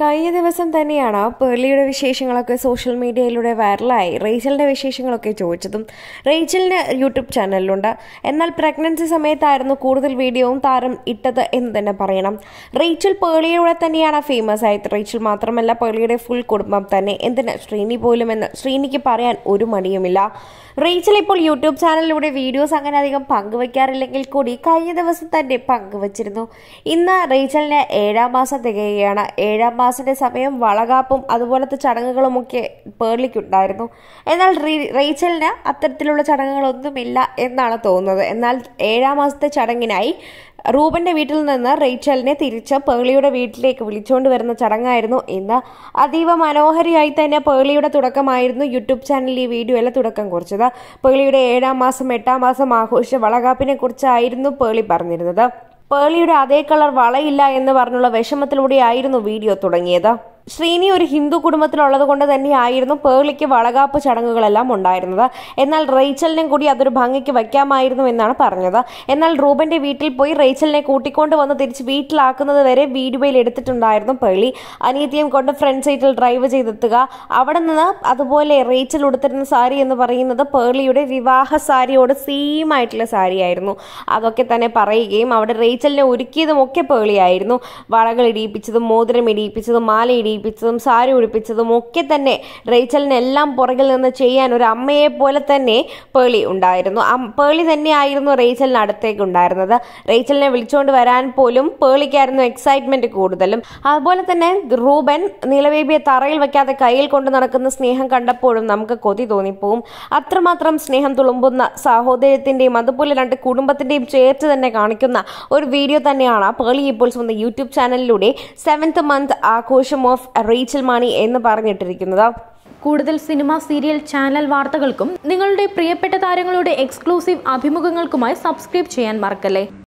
കഴിഞ്ഞ ദിവസം തന്നെയാണ് പേർലിയുടെ വിശേഷങ്ങളൊക്കെ സോഷ്യൽ മീഡിയയിലൂടെ വൈറലായി റേച്ചലിൻ്റെ വിശേഷങ്ങളൊക്കെ ചോദിച്ചതും റേച്ചലിന് യൂട്യൂബ് ചാനലിലുണ്ട് എന്നാൽ പ്രഗ്നൻസി സമയത്തായിരുന്നു കൂടുതൽ വീഡിയോവും താരം ഇട്ടത് എന്ന് തന്നെ പറയണം റേച്ചൽ പേർളിയുടെ തന്നെയാണ് ഫേമസ് ആയത് റേച്ചൽ മാത്രമല്ല പേർളിയുടെ ഫുൾ കുടുംബം തന്നെ എന്തിന് ശ്രീനി പോലും എന്ന് ശ്രീനിക്ക് പറയാൻ ഒരു മടിയുമില്ല റേച്ചൽ ഇപ്പോൾ യൂട്യൂബ് ചാനലിലൂടെ വീഡിയോസ് അങ്ങനെ അധികം പങ്കുവയ്ക്കാറില്ലെങ്കിൽ കൂടി കഴിഞ്ഞ ദിവസം തന്നെ പങ്കുവച്ചിരുന്നു ഇന്ന് റേച്ചലിന് ഏഴാം മാസം തികയുകയാണ് ഏഴാം മാസിൻ്റെ സമയം വളകാപ്പും അതുപോലത്തെ ചടങ്ങുകളുമൊക്കെ പേർലിക്കുണ്ടായിരുന്നു എന്നാൽ റീച്ചലിന് അത്തരത്തിലുള്ള ചടങ്ങുകളൊന്നുമില്ല എന്നാണ് തോന്നുന്നത് എന്നാൽ ഏഴാം മാസത്തെ ചടങ്ങിനായി റൂബന്റെ വീട്ടിൽ നിന്ന് റേച്ചലിനെ തിരിച്ച് പേളിയുടെ വീട്ടിലേക്ക് വിളിച്ചുകൊണ്ട് വരുന്ന ചടങ്ങായിരുന്നു ഇന്ന് അതീവ മനോഹരിയായി തന്നെ പേളിയുടെ തുടക്കമായിരുന്നു യൂട്യൂബ് ചാനലിൽ ഈ വീഡിയോയിലെ തുടക്കം കുറിച്ചത് പേളിയുടെ ഏഴാം മാസം എട്ടാം മാസം ആഘോഷ വളകാപ്പിനെ കുറിച്ചായിരുന്നു പേളി പറഞ്ഞിരുന്നത് പേളിയുടെ അതേ കളർ വളയില്ല എന്ന് പറഞ്ഞുള്ള വിഷമത്തിലൂടെയായിരുന്നു വീഡിയോ തുടങ്ങിയത് ശ്രീനി ഒരു ഹിന്ദു കുടുംബത്തിലുള്ളത് കൊണ്ട് തന്നെയായിരുന്നു പേളിക്ക് വളകാപ്പ് ചടങ്ങുകളെല്ലാം ഉണ്ടായിരുന്നത് എന്നാൽ റേച്ചലിനും കൂടി അതൊരു ഭംഗിക്ക് വയ്ക്കാമായിരുന്നു എന്നാണ് പറഞ്ഞത് എന്നാൽ റൂബന്റെ വീട്ടിൽ പോയി റേച്ചലിനെ കൂട്ടിക്കൊണ്ട് വന്ന് തിരിച്ച് വീട്ടിലാക്കുന്നത് വരെ വീഡിയോയിൽ എടുത്തിട്ടുണ്ടായിരുന്നു പേളി അനിയത്തിയും കൊണ്ട് ഫ്രണ്ട് സൈറ്റിൽ ഡ്രൈവ് ചെയ്തെത്തുക അവിടെ നിന്ന് അതുപോലെ റേച്ചൽ ഉടുത്തിരുന്ന സാരി എന്ന് പറയുന്നത് പേളിയുടെ വിവാഹ സാരിയോട് സെയിം ആയിട്ടുള്ള ആയിരുന്നു അതൊക്കെ തന്നെ പറയുകയും അവിടെ റേച്ചലിനെ ഒരുക്കിയതും ഒക്കെ പേളിയായിരുന്നു വളകൾ ഇടിയിപ്പിച്ചതും മോതിരം ഇടിയിപ്പിച്ചതും മാല ഇടിയിപ്പിച്ചതും ചെയ്യിപ്പിച്ചതും സാരി ഉടുപ്പിച്ചതും ഒക്കെ തന്നെ റേച്ചലിനെല്ലാം പുറകിൽ നിന്ന് ചെയ്യാൻ ഒരു അമ്മയെ പോലെ തന്നെ പേളി ഉണ്ടായിരുന്നു പേളി തന്നെയായിരുന്നു റേച്ചലിന് അടുത്തേക്ക് ഉണ്ടായിരുന്നത് റേച്ചലിനെ വിളിച്ചുകൊണ്ട് വരാൻ പോലും പേളിക്കായിരുന്നു എക്സൈറ്റ്മെന്റ് കൂടുതലും അതുപോലെ തന്നെ റൂബൻ നീലബേബിയെ തറയിൽ വെക്കാതെ കയ്യിൽ കൊണ്ട് നടക്കുന്ന സ്നേഹം കണ്ടപ്പോഴും നമുക്ക് കൊതി തോന്നിപ്പോവും അത്രമാത്രം സ്നേഹം തുളുമ്പുന്ന സാഹോദര്യത്തിന്റെയും അതുപോലെ രണ്ട് കുടുംബത്തിന്റെയും ചേർത്ത് തന്നെ കാണിക്കുന്ന ഒരു വീഡിയോ തന്നെയാണ് പേളി ഇപ്പോൾ സ്വന്തം യൂട്യൂബ് ചാനലിലൂടെ സെവൻത് മന്ത് ആഘോഷം ഓഫ് ഓഫ് റീച്ചൽ മാണി എന്ന് പറഞ്ഞിട്ടിരിക്കുന്നത് കൂടുതൽ സിനിമ സീരിയൽ ചാനൽ വാർത്തകൾക്കും നിങ്ങളുടെ പ്രിയപ്പെട്ട താരങ്ങളുടെ എക്സ്ക്ലൂസീവ് അഭിമുഖങ്ങൾക്കുമായി സബ്സ്ക്രൈബ് ചെയ്യാൻ മറക്കല്ലേ